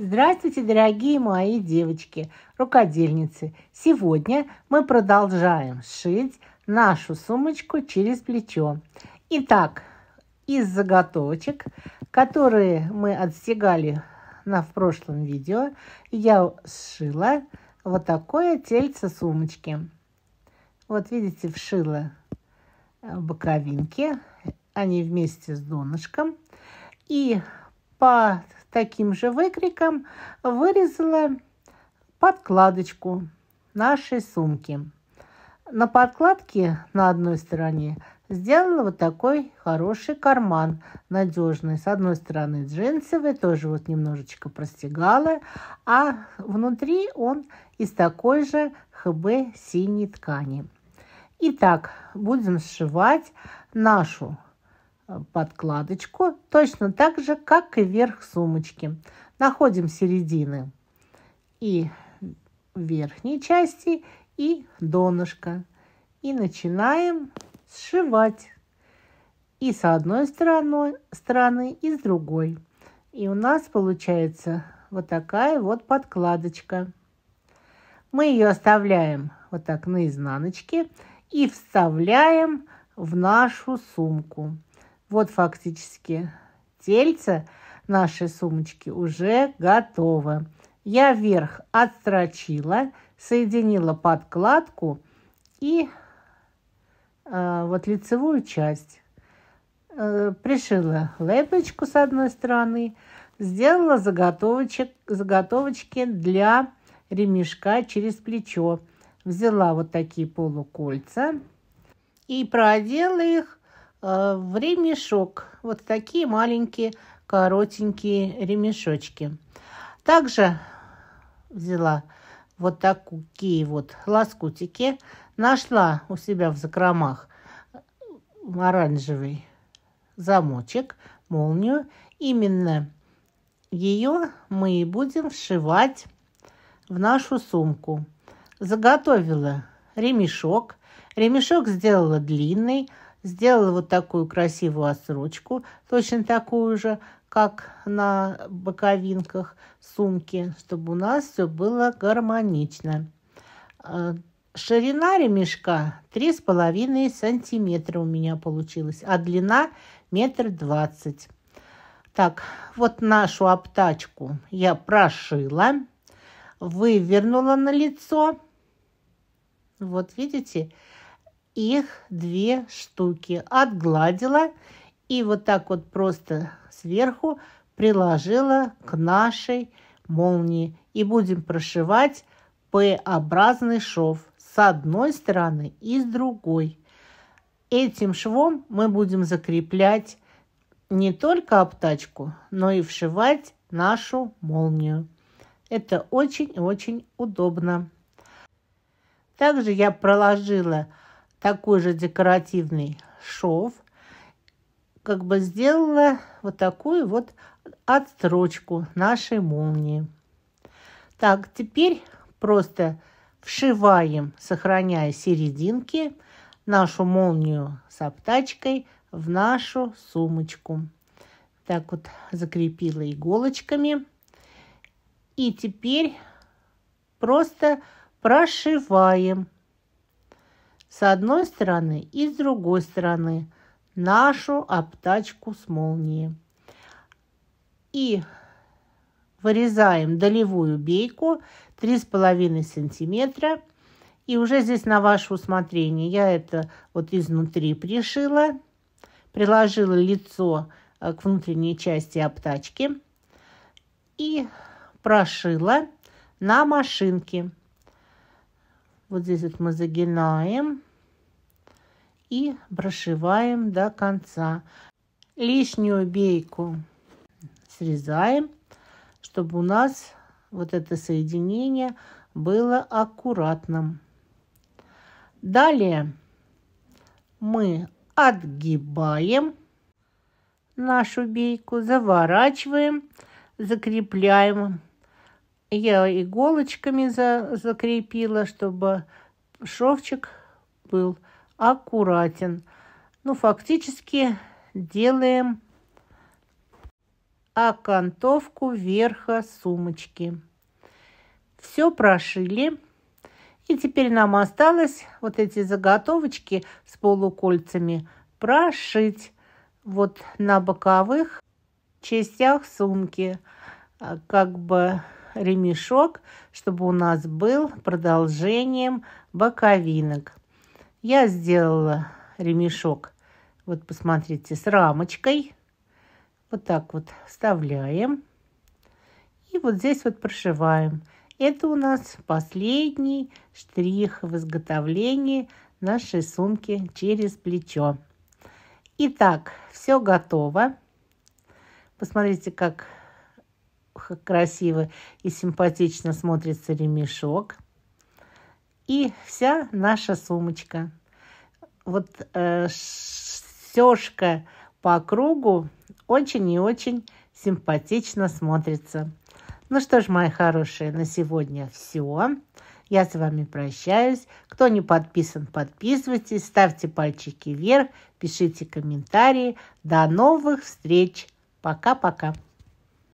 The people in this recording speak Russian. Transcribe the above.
Здравствуйте, дорогие мои девочки, рукодельницы! Сегодня мы продолжаем шить нашу сумочку через плечо. Итак, из заготовочек, которые мы отстегали на, в прошлом видео, я сшила вот такое тельце сумочки. Вот видите, вшила э, боковинки, они вместе с донышком. И по таким же выкриком вырезала подкладочку нашей сумки. На подкладке на одной стороне сделала вот такой хороший карман, надежный. С одной стороны джинсовый, тоже вот немножечко простегала, а внутри он из такой же ХБ синей ткани. Итак, будем сшивать нашу подкладочку, точно так же, как и верх сумочки. Находим середины и верхней части, и донышко. И начинаем сшивать и с одной стороны, стороны, и с другой. И у нас получается вот такая вот подкладочка. Мы ее оставляем вот так на изнаночке и вставляем в нашу сумку. Вот фактически тельце нашей сумочки уже готово. Я вверх отстрочила, соединила подкладку и э, вот лицевую часть. Э, пришила лепочку с одной стороны, сделала заготовочек, заготовочки для ремешка через плечо. Взяла вот такие полукольца и продела их Э, в ремешок. Вот такие маленькие коротенькие ремешочки. Также взяла вот такие вот лоскутики. Нашла у себя в закромах оранжевый замочек, молнию. Именно ее мы и будем вшивать в нашу сумку. Заготовила ремешок. Ремешок сделала длинный – Сделала вот такую красивую осрочку, точно такую же, как на боковинках сумки, чтобы у нас все было гармонично. А, ширина ремешка 3,5 сантиметра у меня получилась, а длина метр двадцать. Так, вот нашу обтачку я прошила, вывернула на лицо. Вот видите, их две штуки. Отгладила и вот так вот просто сверху приложила к нашей молнии. И будем прошивать П-образный шов с одной стороны и с другой. Этим швом мы будем закреплять не только обтачку, но и вшивать нашу молнию. Это очень-очень удобно. Также я проложила такой же декоративный шов, как бы сделала вот такую вот отстрочку нашей молнии. Так, теперь просто вшиваем, сохраняя серединки, нашу молнию с обтачкой в нашу сумочку. Так вот закрепила иголочками. И теперь просто прошиваем с одной стороны и с другой стороны нашу обтачку с молнией И вырезаем долевую бейку 3,5 сантиметра. И уже здесь на ваше усмотрение я это вот изнутри пришила, приложила лицо э, к внутренней части обтачки и прошила на машинке. Вот здесь вот мы загинаем и прошиваем до конца. Лишнюю бейку срезаем, чтобы у нас вот это соединение было аккуратным. Далее мы отгибаем нашу бейку, заворачиваем, закрепляем я иголочками за, закрепила, чтобы шовчик был аккуратен. Ну, фактически делаем окантовку верха сумочки. Все прошили. И теперь нам осталось вот эти заготовочки с полукольцами прошить вот на боковых частях сумки, а, как бы ремешок, чтобы у нас был продолжением боковинок. Я сделала ремешок, вот посмотрите, с рамочкой. Вот так вот вставляем. И вот здесь вот прошиваем. Это у нас последний штрих в изготовлении нашей сумки через плечо. Итак, все готово. Посмотрите, как красиво и симпатично смотрится ремешок. И вся наша сумочка. Вот э, сёшка по кругу очень и очень симпатично смотрится. Ну что ж, мои хорошие, на сегодня все. Я с вами прощаюсь. Кто не подписан, подписывайтесь, ставьте пальчики вверх, пишите комментарии. До новых встреч. Пока-пока.